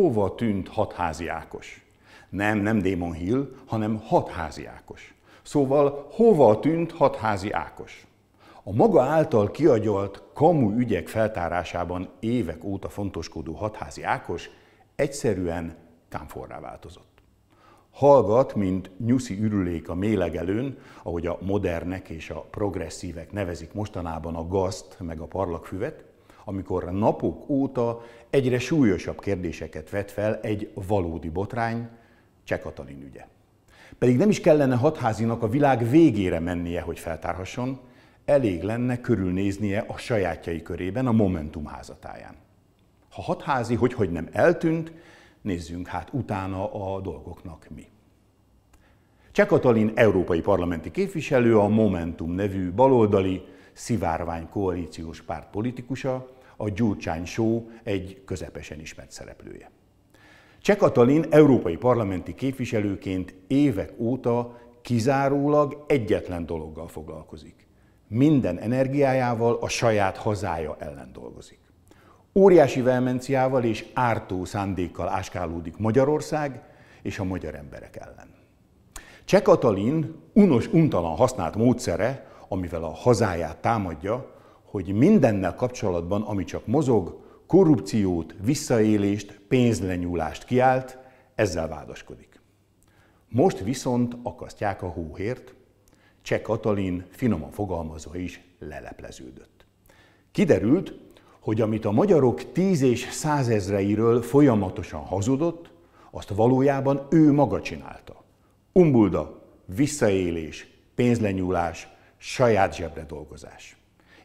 hova tűnt hatházi Ákos? Nem, nem Démon Hill, hanem hatházi Ákos. Szóval hova tűnt hatházi Ákos? A maga által kiagyalt kamu ügyek feltárásában évek óta fontoskodó hatházi Ákos egyszerűen támforrá változott. Hallgat, mint nyuszi ürülék a mélegelőn, ahogy a modernek és a progresszívek nevezik mostanában a gazt meg a parlagfüvet, amikor napok óta egyre súlyosabb kérdéseket vet fel egy valódi botrány, Cseh Katalin ügye. Pedig nem is kellene hatházinak a világ végére mennie, hogy feltárhasson, elég lenne körülnéznie a sajátjai körében, a Momentum házatáján. Ha hatházi, hogy, hogy nem eltűnt, nézzünk hát utána a dolgoknak mi. Cseh Katalin európai parlamenti képviselő, a Momentum nevű baloldali, szivárvány koalíciós párt politikusa, a Gyurcsány Só egy közepesen ismert szereplője. Cseh Katalin európai parlamenti képviselőként évek óta kizárólag egyetlen dologgal foglalkozik. Minden energiájával a saját hazája ellen dolgozik. Óriási vehemenciával és ártó szándékkal áskálódik Magyarország és a magyar emberek ellen. Cseh Katalin unos, untalan használt módszere amivel a hazáját támadja, hogy mindennel kapcsolatban, ami csak mozog, korrupciót, visszaélést, pénzlenyúlást kiált, ezzel vádaskodik. Most viszont akasztják a hóhért, Cseh Katalin finoman fogalmazva is lelepleződött. Kiderült, hogy amit a magyarok tíz és százezreiről folyamatosan hazudott, azt valójában ő maga csinálta. Umbulda, visszaélés, pénzlenyúlás, saját zsebre dolgozás.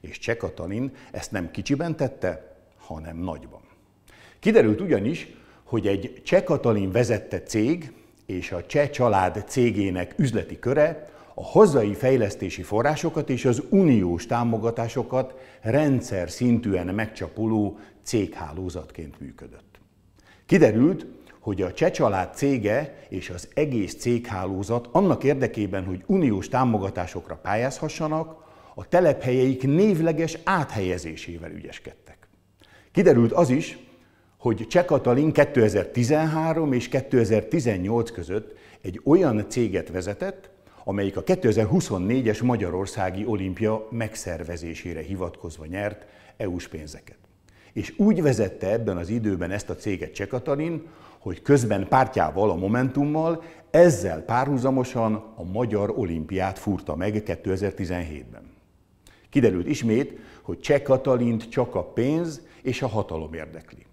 És Katalin ezt nem kicsiben tette, hanem nagyban. Kiderült ugyanis, hogy egy Cseh Katalin vezette cég és a Cseh család cégének üzleti köre a hazai fejlesztési forrásokat és az uniós támogatásokat rendszer szintűen megcsapuló céghálózatként működött. Kiderült, hogy a Csecsalád cége és az egész céghálózat annak érdekében, hogy uniós támogatásokra pályázhassanak, a telephelyeik névleges áthelyezésével ügyeskedtek. Kiderült az is, hogy Csekatalin 2013 és 2018 között egy olyan céget vezetett, amelyik a 2024-es Magyarországi Olimpia megszervezésére hivatkozva nyert EU-s pénzeket. És úgy vezette ebben az időben ezt a céget Csekatalin, hogy közben pártjával, a Momentummal, ezzel párhuzamosan a Magyar Olimpiát fúrta meg 2017-ben. Kiderült ismét, hogy Cseh Katalint csak a pénz és a hatalom érdekli.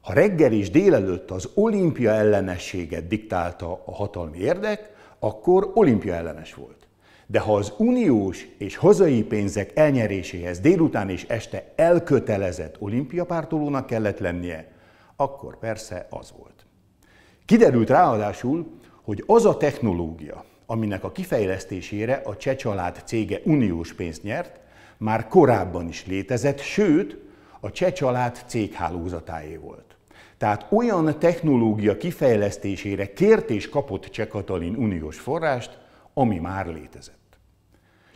Ha reggel és délelőtt az olimpia ellenességet diktálta a hatalmi érdek, akkor olimpia ellenes volt. De ha az uniós és hazai pénzek elnyeréséhez délután és este elkötelezett pártolónak kellett lennie, akkor persze az volt. Kiderült ráadásul, hogy az a technológia, aminek a kifejlesztésére a Cseh család cége uniós pénzt nyert, már korábban is létezett, sőt, a Cseh család céghálózatáé volt. Tehát olyan technológia kifejlesztésére kért és kapott Cseh Katalin uniós forrást, ami már létezett.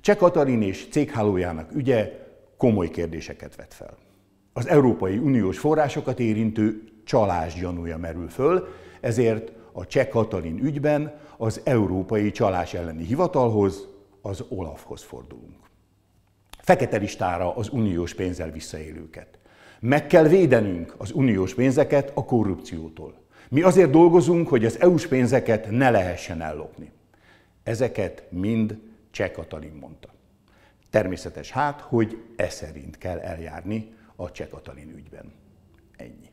Cseh Katalin és céghálójának ügye komoly kérdéseket vet fel. Az Európai Uniós forrásokat érintő csalás gyanúja merül föl, ezért a Cseh Katalin ügyben az Európai Csalás elleni hivatalhoz, az Olafhoz fordulunk. Fekete listára az uniós pénzzel visszaélőket. Meg kell védenünk az uniós pénzeket a korrupciótól. Mi azért dolgozunk, hogy az EU-s pénzeket ne lehessen ellopni. Ezeket mind Cseh Katalin mondta. Természetes hát, hogy e szerint kell eljárni a Cseh Katalin ügyben. Ennyi.